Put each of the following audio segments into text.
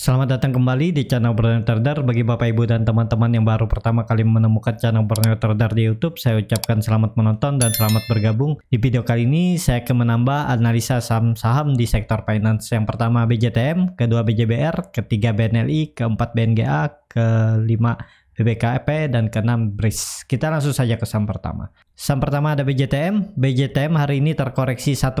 Selamat datang kembali di channel Preneur Terdar. Bagi Bapak Ibu dan teman-teman yang baru pertama kali menemukan channel Preneur Terdar di YouTube, saya ucapkan selamat menonton dan selamat bergabung. Di video kali ini saya akan menambah analisa saham-saham di sektor finance. Yang pertama BJTM, kedua BJBR, ketiga BNLI, keempat BNGA, kelima BBKP, dan ke-6 BRIS. Kita langsung saja ke saham pertama. Saham pertama ada BJTM. BJTM hari ini terkoreksi 1,41%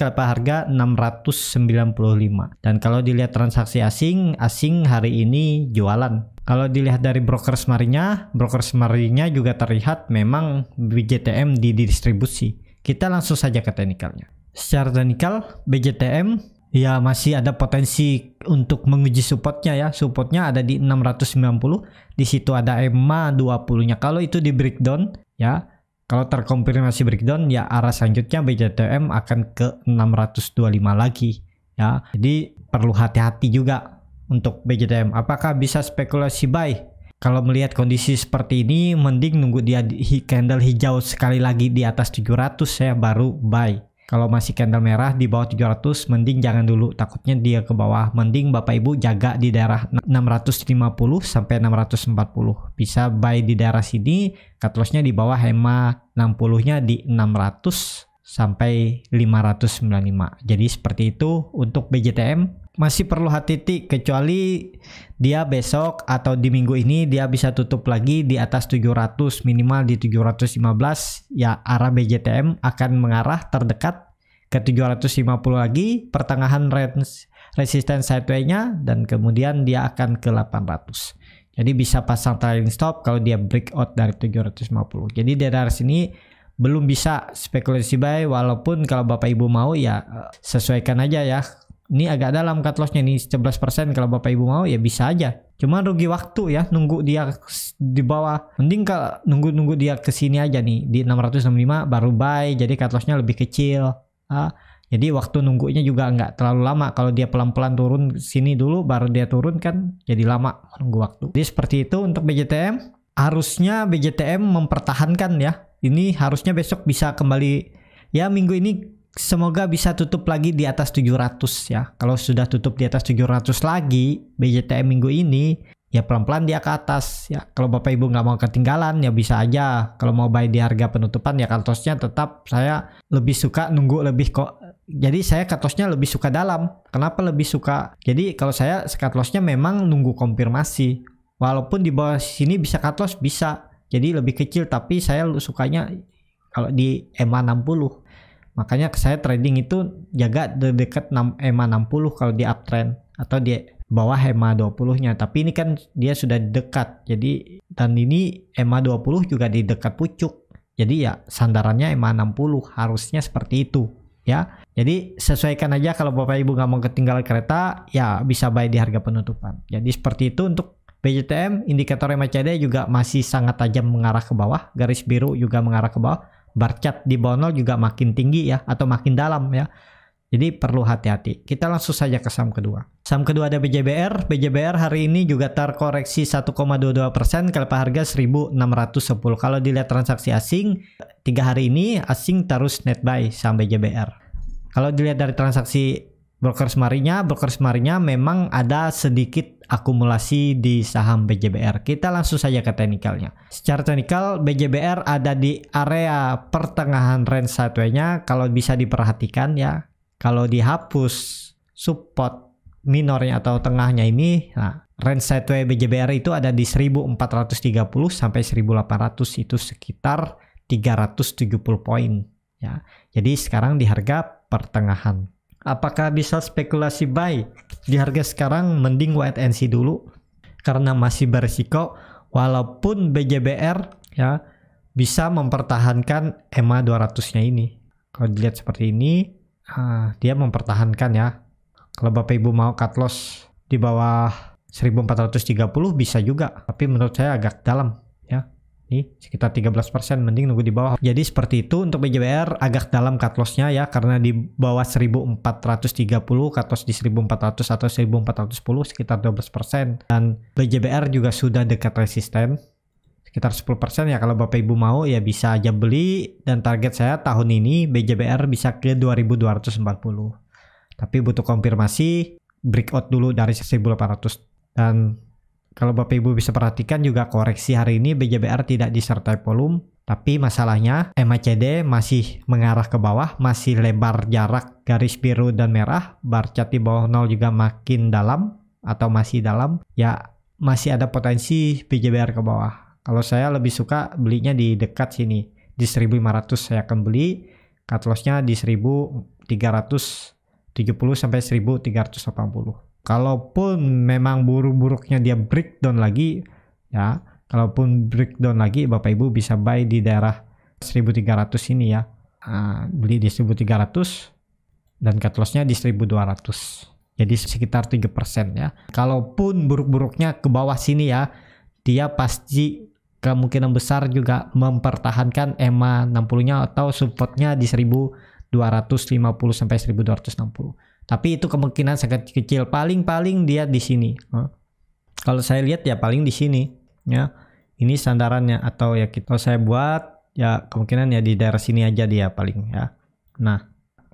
ke harga 695. Dan kalau dilihat transaksi asing, asing hari ini jualan. Kalau dilihat dari broker semarinya, broker semarinya juga terlihat memang BJTM didistribusi. Kita langsung saja ke teknikalnya. Secara teknikal, BJTM ya masih ada potensi untuk menguji supportnya ya supportnya ada di 690 di situ ada EMA 20 nya kalau itu di breakdown ya kalau terkonfirmasi breakdown ya arah selanjutnya BJTM akan ke 625 lagi ya jadi perlu hati-hati juga untuk BJTM apakah bisa spekulasi buy kalau melihat kondisi seperti ini mending nunggu dia di candle hijau sekali lagi di atas 700 ya baru buy kalau masih candle merah di bawah 700 mending jangan dulu takutnya dia ke bawah. Mending Bapak Ibu jaga di daerah 650 sampai 640. Bisa buy di daerah sini, cut lossnya di bawah HEMA 60-nya di 600 sampai 595. Jadi seperti itu untuk BJTM masih perlu hati hati kecuali dia besok atau di minggu ini dia bisa tutup lagi di atas 700 minimal di 715 ya arah BJTM akan mengarah terdekat ke 750 lagi pertengahan range resisten sideway-nya dan kemudian dia akan ke 800. Jadi bisa pasang trailing stop kalau dia breakout dari 750. Jadi dari sini belum bisa spekulasi buy walaupun kalau Bapak Ibu mau ya eh, sesuaikan aja ya ini agak dalam cut lossnya nih 11% kalau Bapak Ibu mau ya bisa aja. Cuma rugi waktu ya nunggu dia di bawah. Mending kalau nunggu-nunggu dia ke sini aja nih di 665 baru buy jadi cut lossnya lebih kecil. Ah, jadi waktu nunggunya juga nggak terlalu lama. Kalau dia pelan-pelan turun sini dulu baru dia turun kan jadi lama nunggu waktu. Jadi seperti itu untuk BJTM. Harusnya BJTM mempertahankan ya. Ini harusnya besok bisa kembali ya minggu ini semoga bisa tutup lagi di atas 700 ya. Kalau sudah tutup di atas 700 lagi BJTM minggu ini ya pelan-pelan dia ke atas ya. Kalau Bapak Ibu nggak mau ketinggalan ya bisa aja. Kalau mau buy di harga penutupan ya kartosnya tetap saya lebih suka nunggu lebih kok jadi saya katosnya lebih suka dalam. Kenapa lebih suka? Jadi kalau saya cut memang nunggu konfirmasi. Walaupun di bawah sini bisa katos bisa. Jadi lebih kecil tapi saya sukanya kalau di MA 60. Makanya saya trading itu jaga de dekat 6, EMA 60 kalau di uptrend atau di bawah EMA 20-nya. Tapi ini kan dia sudah dekat. Jadi dan ini EMA 20 juga di dekat pucuk. Jadi ya sandarannya EMA 60 harusnya seperti itu ya. Jadi sesuaikan aja kalau Bapak Ibu nggak mau ketinggalan kereta ya bisa buy di harga penutupan. Jadi seperti itu untuk BJTM indikator MACD juga masih sangat tajam mengarah ke bawah, garis biru juga mengarah ke bawah bar chart di bawah nol juga makin tinggi ya atau makin dalam ya. Jadi perlu hati-hati. Kita langsung saja ke saham kedua. Saham kedua ada BJBR. BJBR hari ini juga terkoreksi 1,22% kalau harga 1610. Kalau dilihat transaksi asing, tiga hari ini asing terus net buy saham BJBR. Kalau dilihat dari transaksi broker semarinya, broker semarinya memang ada sedikit akumulasi di saham BJBR. Kita langsung saja ke teknikalnya. Secara teknikal BJBR ada di area pertengahan range sideways-nya kalau bisa diperhatikan ya. Kalau dihapus support minornya atau tengahnya ini, nah range sideways BJBR itu ada di 1430 sampai 1800 itu sekitar 370 poin ya. Jadi sekarang di harga pertengahan Apakah bisa spekulasi buy di harga sekarang mending wait and see dulu karena masih berisiko walaupun BJBR ya bisa mempertahankan EMA 200-nya ini. Kalau dilihat seperti ini, ah, dia mempertahankan ya. Kalau Bapak Ibu mau cut loss di bawah 1430 bisa juga, tapi menurut saya agak dalam ya nih sekitar 13% persen mending nunggu di bawah. Jadi seperti itu untuk BJBR agak dalam cut lossnya ya karena di bawah 1430 cut loss di 1400 atau 1410 sekitar 12% persen dan BJBR juga sudah dekat resisten sekitar 10% persen ya kalau Bapak Ibu mau ya bisa aja beli dan target saya tahun ini BJBR bisa ke 2240 tapi butuh konfirmasi breakout dulu dari 1800 dan kalau Bapak Ibu bisa perhatikan juga koreksi hari ini BJBR tidak disertai volume, tapi masalahnya MACD masih mengarah ke bawah, masih lebar jarak garis biru dan merah, bar cat di bawah nol juga makin dalam atau masih dalam, ya masih ada potensi BJBR ke bawah. Kalau saya lebih suka belinya di dekat sini, di 1500 saya akan beli, cut lossnya di 1370 sampai 1380 kalaupun memang buruk-buruknya dia breakdown lagi ya kalaupun breakdown lagi Bapak Ibu bisa buy di daerah 1300 ini ya uh, beli di 1300 dan cut lossnya di 1200 jadi sekitar 3% ya kalaupun buruk-buruknya ke bawah sini ya dia pasti kemungkinan besar juga mempertahankan EMA 60-nya atau supportnya di 1250 sampai 1260 tapi itu kemungkinan sangat kecil. Paling-paling dia di sini. Kalau saya lihat ya paling di sini. Ya, ini sandarannya atau ya kita saya buat ya kemungkinan ya di daerah sini aja dia paling ya. Nah,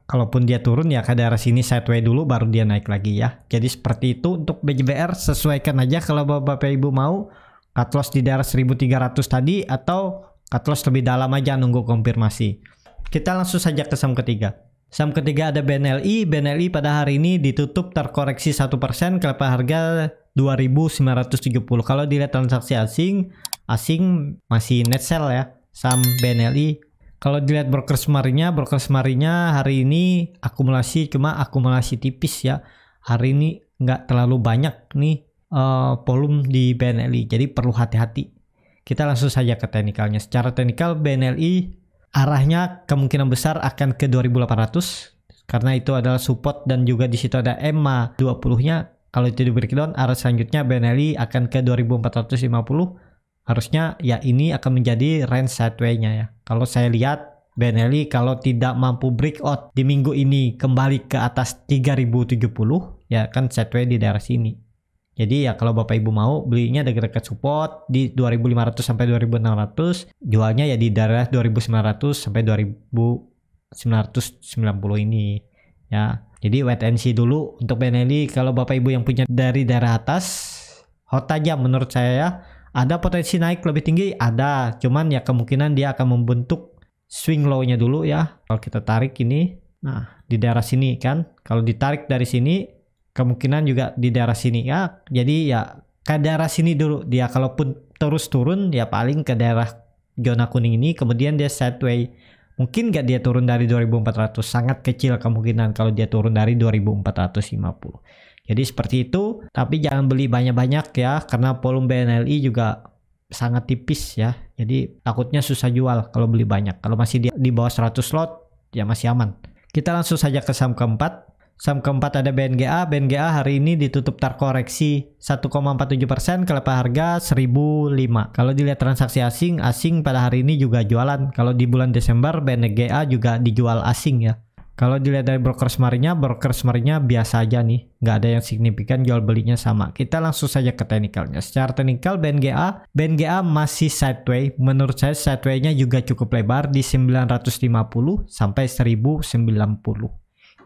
kalaupun dia turun ya ke daerah sini sideway dulu baru dia naik lagi ya. Jadi seperti itu untuk BJBR sesuaikan aja kalau Bapak Ibu mau cut loss di daerah 1300 tadi atau cut loss lebih dalam aja nunggu konfirmasi. Kita langsung saja ke saham ketiga. Saham ketiga ada BNLI. BNLI pada hari ini ditutup terkoreksi 1% ke level harga 2.970. Kalau dilihat transaksi asing, asing masih net sell ya saham BNLI. Kalau dilihat broker semarinya, broker semarinya hari ini akumulasi cuma akumulasi tipis ya. Hari ini nggak terlalu banyak nih uh, volume di BNLI, jadi perlu hati-hati. Kita langsung saja ke teknikalnya. Secara teknikal BNLI arahnya kemungkinan besar akan ke 2800 karena itu adalah support dan juga di situ ada EMA 20-nya kalau itu di breakdown arah selanjutnya Benelli akan ke 2450 harusnya ya ini akan menjadi range sideway-nya ya kalau saya lihat Benelli kalau tidak mampu breakout di minggu ini kembali ke atas 3070 ya kan sideway di daerah sini jadi ya kalau Bapak Ibu mau belinya dekat-dekat support di 2500 sampai 2600, jualnya ya di daerah 2900 sampai 2990 ini ya. Jadi wait and see dulu untuk Benelli kalau Bapak Ibu yang punya dari daerah atas hot aja menurut saya ya. Ada potensi naik lebih tinggi ada, cuman ya kemungkinan dia akan membentuk swing low-nya dulu ya. Kalau kita tarik ini, nah di daerah sini kan, kalau ditarik dari sini kemungkinan juga di daerah sini ya jadi ya ke daerah sini dulu dia kalaupun terus turun ya paling ke daerah zona kuning ini kemudian dia sideway mungkin gak dia turun dari 2400 sangat kecil kemungkinan kalau dia turun dari 2450 jadi seperti itu tapi jangan beli banyak-banyak ya karena volume BNLI juga sangat tipis ya jadi takutnya susah jual kalau beli banyak kalau masih di, di bawah 100 lot ya masih aman kita langsung saja ke saham keempat Saham keempat ada BNGA. BNGA hari ini ditutup terkoreksi 1,47% ke level harga 1005. Kalau dilihat transaksi asing, asing pada hari ini juga jualan. Kalau di bulan Desember BNGA juga dijual asing ya. Kalau dilihat dari broker semarinya, broker semarinya biasa aja nih. Nggak ada yang signifikan jual belinya sama. Kita langsung saja ke teknikalnya. Secara teknikal BNGA, BNGA masih sideways. Menurut saya sideways nya juga cukup lebar di 950 sampai 1090.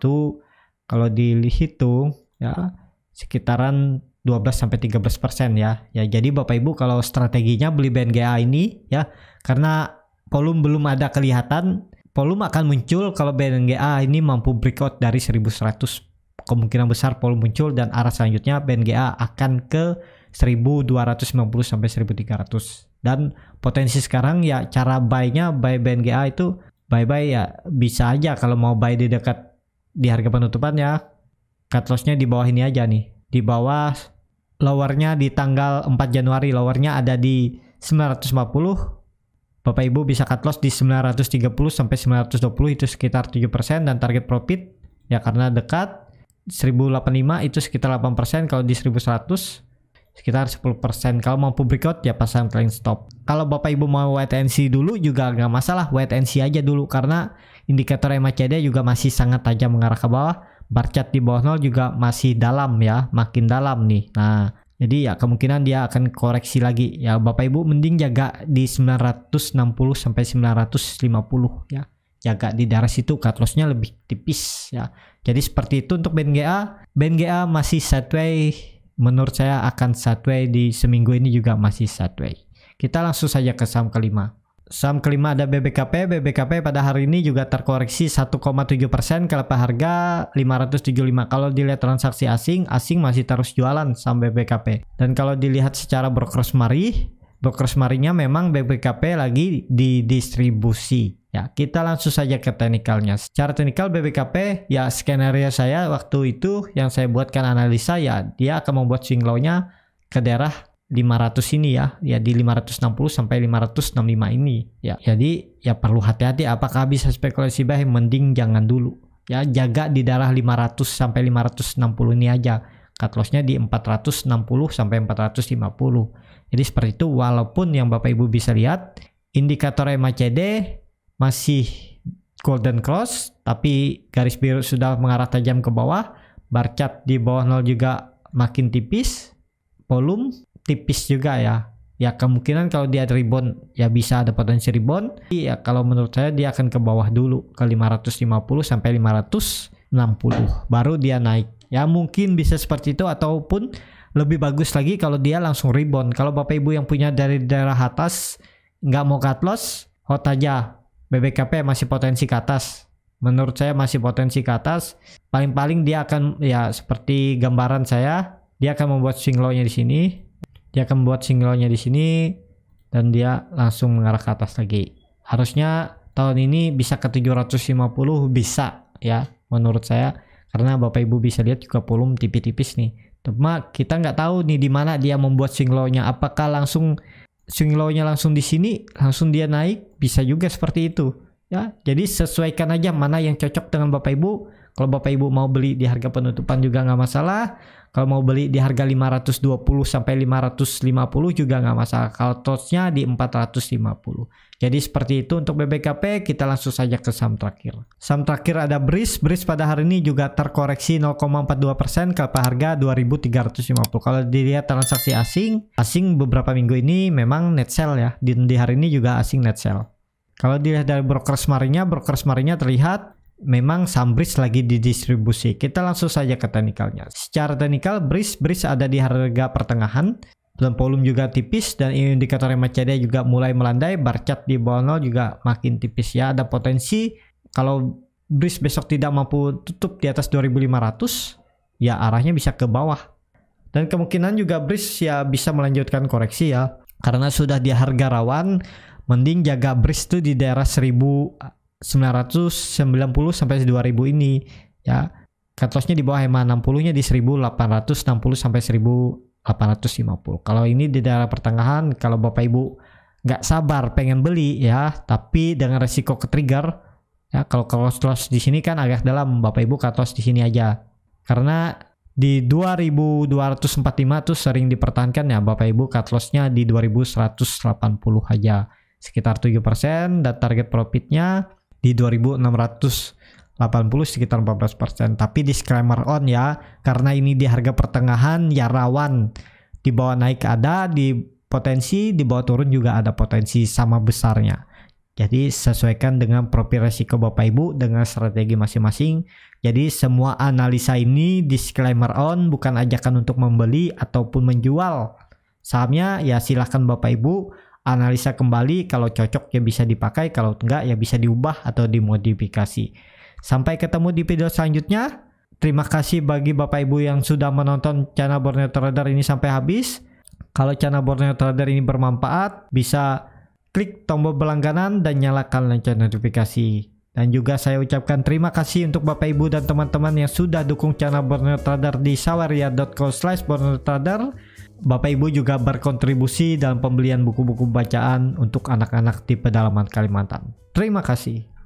Itu kalau dihitung ya sekitaran 12 sampai 13 persen ya. Ya jadi Bapak Ibu kalau strateginya beli BNGA ini ya karena volume belum ada kelihatan, volume akan muncul kalau BNGA ini mampu breakout dari 1100 kemungkinan besar volume muncul dan arah selanjutnya BNGA akan ke 1290 sampai 1300 dan potensi sekarang ya cara buy-nya buy BNGA itu buy buy ya bisa aja kalau mau buy di dekat di harga penutupannya cut lossnya di bawah ini aja nih di bawah lowernya di tanggal 4 Januari lowernya ada di 950 Bapak Ibu bisa cut loss di 930 sampai 920 itu sekitar 7% dan target profit ya karena dekat 1085 itu sekitar 8% kalau di 1100 sekitar 10%. Kalau mampu breakout ya pasang trailing stop. Kalau Bapak Ibu mau wait and see dulu juga nggak masalah, wait and see aja dulu karena indikator MACD juga masih sangat tajam mengarah ke bawah. Bar chart di bawah nol juga masih dalam ya, makin dalam nih. Nah, jadi ya kemungkinan dia akan koreksi lagi. Ya Bapak Ibu mending jaga di 960 sampai 950 ya jaga di daerah situ cut lossnya lebih tipis ya jadi seperti itu untuk BNGA BNGA masih sideways menurut saya akan sideways di seminggu ini juga masih sideways. Kita langsung saja ke saham kelima. Saham kelima ada BBKP. BBKP pada hari ini juga terkoreksi 1,7% ke harga 575. Kalau dilihat transaksi asing, asing masih terus jualan saham BBKP. Dan kalau dilihat secara broker semari, broker semarinya memang BBKP lagi didistribusi Ya, kita langsung saja ke teknikalnya. Secara teknikal BBKP, ya skenario saya waktu itu yang saya buatkan analisa ya dia akan membuat swing low-nya ke daerah 500 ini ya, ya di 560 sampai 565 ini. Ya, jadi ya perlu hati-hati apakah bisa spekulasi buy mending jangan dulu. Ya, jaga di daerah 500 sampai 560 ini aja. Cut loss-nya di 460 sampai 450. Jadi seperti itu walaupun yang Bapak Ibu bisa lihat indikator MACD masih golden cross tapi garis biru sudah mengarah tajam ke bawah bar chart di bawah nol juga makin tipis volume tipis juga ya ya kemungkinan kalau dia rebound ya bisa ada potensi rebound ya kalau menurut saya dia akan ke bawah dulu ke 550 sampai 560 baru dia naik ya mungkin bisa seperti itu ataupun lebih bagus lagi kalau dia langsung rebound kalau bapak ibu yang punya dari daerah atas nggak mau cut loss hot aja BBKP masih potensi ke atas. Menurut saya masih potensi ke atas. Paling-paling dia akan ya seperti gambaran saya, dia akan membuat swing low-nya di sini. Dia akan membuat swing low-nya di sini dan dia langsung mengarah ke atas lagi. Harusnya tahun ini bisa ke 750 bisa ya menurut saya karena Bapak Ibu bisa lihat juga volume tipis-tipis nih. Cuma kita nggak tahu nih di mana dia membuat swing low-nya. Apakah langsung swing low-nya langsung di sini, langsung dia naik, bisa juga seperti itu. Ya, jadi sesuaikan aja mana yang cocok dengan Bapak Ibu, kalau Bapak Ibu mau beli di harga penutupan juga nggak masalah. Kalau mau beli di harga 520 sampai 550 juga nggak masalah. Kalau tosnya di 450. Jadi seperti itu untuk BBKP kita langsung saja ke saham terakhir. Saham terakhir ada BRIS. BRIS pada hari ini juga terkoreksi 0,42% ke harga 2350. Kalau dilihat transaksi asing, asing beberapa minggu ini memang net sell ya. Di, di hari ini juga asing net sell. Kalau dilihat dari broker semarinya, broker semarinya terlihat memang Sunbridge lagi didistribusi. Kita langsung saja ke teknikalnya. Secara teknikal, Bridge Bridge ada di harga pertengahan, dan volume juga tipis dan indikator MACD juga mulai melandai, bar chart di bawah nol juga makin tipis ya. Ada potensi kalau Bridge besok tidak mampu tutup di atas 2500, ya arahnya bisa ke bawah. Dan kemungkinan juga Bridge ya bisa melanjutkan koreksi ya. Karena sudah di harga rawan, mending jaga Bridge itu di daerah 1000 990 sampai 2000 ini ya katosnya di bawah EMA 60 nya di 1860 sampai 1850 kalau ini di daerah pertengahan kalau bapak ibu nggak sabar pengen beli ya tapi dengan resiko ke trigger ya kalau close terus di sini kan agak dalam bapak ibu katos di sini aja karena di 2245 tuh sering dipertahankan ya Bapak Ibu cut ribu seratus di 2180 aja sekitar 7% dan target profitnya di 2680 sekitar 14%. Tapi disclaimer on ya, karena ini di harga pertengahan ya rawan. Di bawah naik ada, di potensi, di bawah turun juga ada potensi sama besarnya. Jadi sesuaikan dengan profil resiko Bapak Ibu dengan strategi masing-masing. Jadi semua analisa ini disclaimer on bukan ajakan untuk membeli ataupun menjual sahamnya ya silahkan Bapak Ibu analisa kembali kalau cocok ya bisa dipakai, kalau enggak ya bisa diubah atau dimodifikasi. Sampai ketemu di video selanjutnya. Terima kasih bagi Bapak Ibu yang sudah menonton channel Borneo Trader ini sampai habis. Kalau channel Borneo Trader ini bermanfaat, bisa klik tombol berlangganan dan nyalakan lonceng notifikasi. Dan juga saya ucapkan terima kasih untuk Bapak Ibu dan teman-teman yang sudah dukung channel Borneo Trader di sawaria.com/borneotrader. Bapak Ibu juga berkontribusi dalam pembelian buku-buku bacaan untuk anak-anak di pedalaman Kalimantan. Terima kasih.